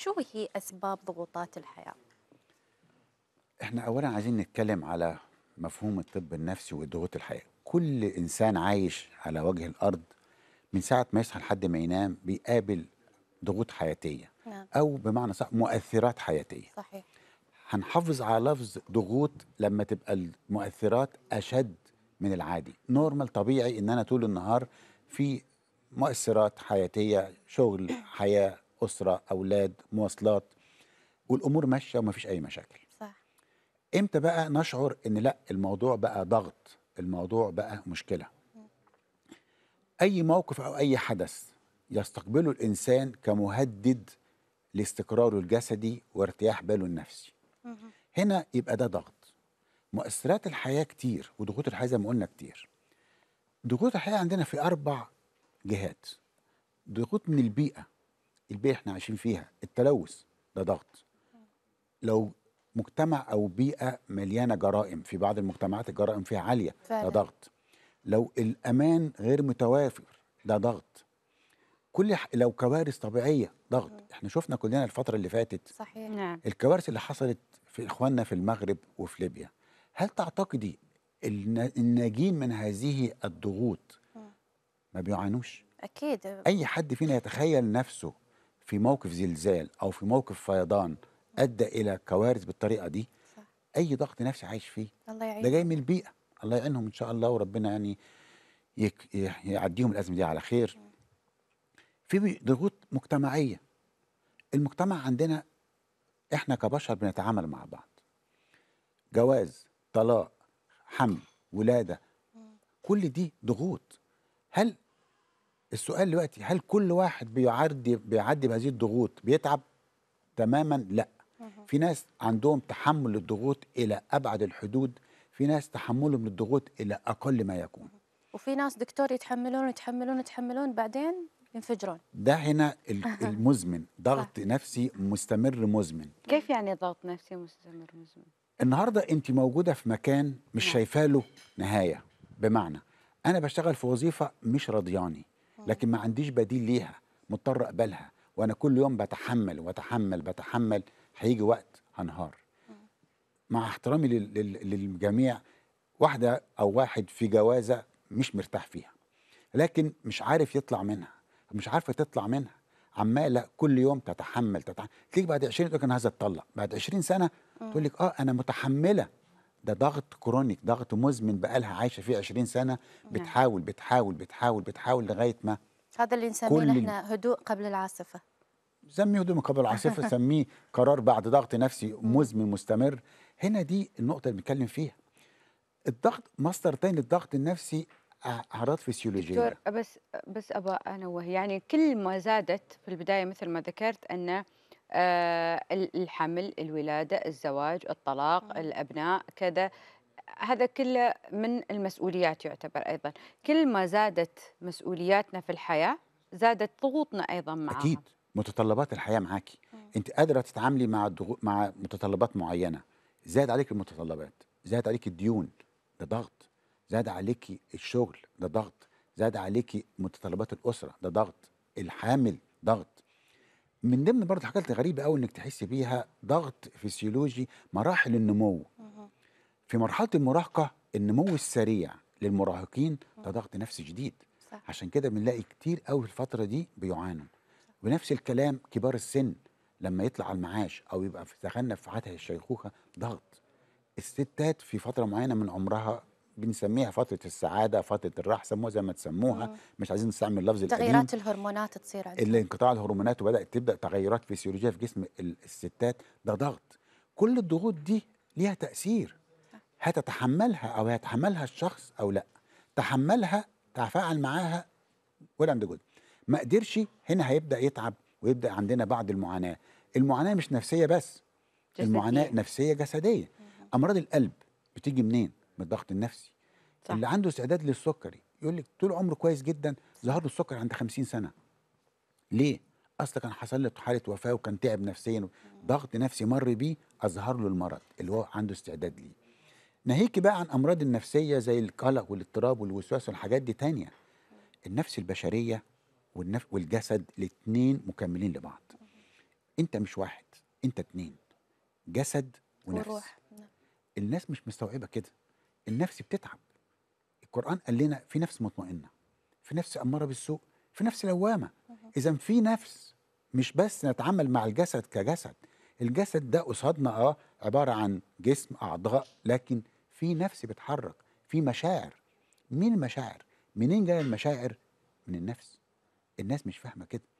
شو هي أسباب ضغوطات الحياة؟ احنا أولا عايزين نتكلم على مفهوم الطب النفسي وضغوط الحياة كل إنسان عايش على وجه الأرض من ساعة ما يصحى لحد ما ينام بيقابل ضغوط حياتية نعم. أو بمعنى صح مؤثرات حياتية صحيح هنحافظ على لفظ ضغوط لما تبقى المؤثرات أشد من العادي نورمال طبيعي ان انا طول النهار في مؤثرات حياتيه شغل حياه اسره اولاد مواصلات والامور ماشيه ومفيش اي مشاكل صح امتى بقى نشعر ان لا الموضوع بقى ضغط الموضوع بقى مشكله اي موقف او اي حدث يستقبله الانسان كمهدد لاستقراره الجسدي وارتياح باله النفسي هنا يبقى ده ضغط مؤثرات الحياه كتير وضغوط الحياه زي ما قلنا كتير ضغوط الحياه عندنا في اربع جهات ضغوط من البيئه البيئه احنا عايشين فيها التلوث ده ضغط لو مجتمع او بيئه مليانه جرائم في بعض المجتمعات الجرائم فيها عاليه فعلا. ده ضغط لو الامان غير متوافر ده ضغط كل ح... لو كوارث طبيعيه ضغط م. احنا شفنا كلنا الفتره اللي فاتت صحيح نعم الكوارث اللي حصلت في اخواننا في المغرب وفي ليبيا هل تعتقدي الناجين من هذه الضغوط ما بيعانوش اكيد اي حد فينا يتخيل نفسه في موقف زلزال او في موقف فيضان ادى الى كوارث بالطريقه دي صح. اي ضغط نفسي عايش فيه الله يعين. ده جاي من البيئه الله يعينهم ان شاء الله وربنا يعني يك... يعديهم الازمه دي على خير في ضغوط مجتمعيه المجتمع عندنا احنا كبشر بنتعامل مع بعض جواز طلاق حمل ولاده كل دي ضغوط هل السؤال دلوقتي هل كل واحد بيعدي بيعدي بهذه الضغوط بيتعب تماما لا في ناس عندهم تحمل الضغوط الى ابعد الحدود في ناس تحملهم للضغوط الى اقل ما يكون وفي ناس دكتور يتحملون يتحملون يتحملون بعدين ينفجرون ده هنا المزمن ضغط نفسي مستمر مزمن كيف يعني ضغط نفسي مستمر مزمن النهارده انت موجوده في مكان مش نعم. شايفه له نهايه بمعنى انا بشتغل في وظيفه مش راضياني لكن ما عنديش بديل ليها مضطر اقبلها وانا كل يوم بتحمل واتحمل بتحمل هيجي وقت هنهار مع احترامي للجميع واحده او واحد في جوازه مش مرتاح فيها لكن مش عارف يطلع منها مش عارفه تطلع منها عماله كل يوم تتحمل تتحمل تيجي بعد 20 تقول لك انا عايزه اتطلق بعد 20 سنه تقول لك اه انا متحمله ده ضغط كرونيك ضغط مزمن بقالها عايشه فيه 20 سنه نعم. بتحاول بتحاول بتحاول بتحاول لغايه ما هذا اللي نسميه احنا هدوء قبل العاصفه سميه هدوء قبل العاصفه سميه قرار بعد ضغط نفسي مزمن مستمر هنا دي النقطه اللي بنتكلم فيها الضغط مصدر تاني للضغط النفسي اعراض فسيولوجيه دكتور بس بس ابغى انوه يعني كل ما زادت في البدايه مثل ما ذكرت ان آه، الحمل الولادة الزواج الطلاق الأبناء كذا هذا كله من المسؤوليات يعتبر أيضا كل ما زادت مسؤولياتنا في الحياة زادت ضغوطنا أيضا معها أكيد متطلبات الحياة معاكي أنت قادرة تتعاملي مع الضغو... مع متطلبات معينة زاد عليك المتطلبات زاد عليك الديون ده ضغط زاد عليك الشغل ده ضغط زاد عليك متطلبات الأسرة ده ضغط الحامل ضغط من ضمن برضه الحاجات الغريبه قوي انك تحس بيها ضغط فسيولوجي مراحل النمو في مرحله المراهقه النمو السريع للمراهقين ده ضغط نفسي جديد صح. عشان كده بنلاقي كتير قوي في الفتره دي بيعانوا ونفس الكلام كبار السن لما يطلع على المعاش او يبقى في تخنف في حته الشيخوخه ضغط الستات في فتره معينه من عمرها بنسميها فتره السعاده فتره الراحه سموها زي ما تسموها مم. مش عايزين نستعمل لفظ تغييرات الهرمونات تصير عندنا انقطاع الهرمونات وبدات تبدا تغيرات فيسيولوجيه في جسم الستات ده ضغط كل الضغوط دي ليها تاثير هتتحملها او هيتحملها الشخص او لا تحملها تفاعل معاها ولا عند جد ما قدرش هنا هيبدا يتعب ويبدا عندنا بعض المعاناه المعاناه مش نفسيه بس جسدية. المعاناه نفسيه جسديه امراض القلب بتيجي منين من الضغط النفسي صح. اللي عنده استعداد للسكري يقول لك طول عمره كويس جدا ظهر له السكر عند 50 سنه ليه اصل كان حصل له حاله وفاه وكان تعب نفسيا ضغط نفسي مر بيه اظهر له المرض اللي هو عنده استعداد ليه ناهيك بقى عن امراض النفسيه زي القلق والاضطراب والوسواس والحاجات دي تانية النفس البشريه والنف... والجسد الاثنين مكملين لبعض انت مش واحد انت اتنين جسد ونفس وروح. نعم. الناس مش مستوعبه كده النفس بتتعب القرآن قال لنا في نفس مطمئنة في نفس أمارة بالسوء في نفس لوامة إذا في نفس مش بس نتعامل مع الجسد كجسد الجسد ده قصادنا اه عبارة عن جسم أعضاء لكن في نفس بتحرك في مشاعر مين المشاعر؟ منين جاية المشاعر؟ من النفس الناس مش فاهمة كده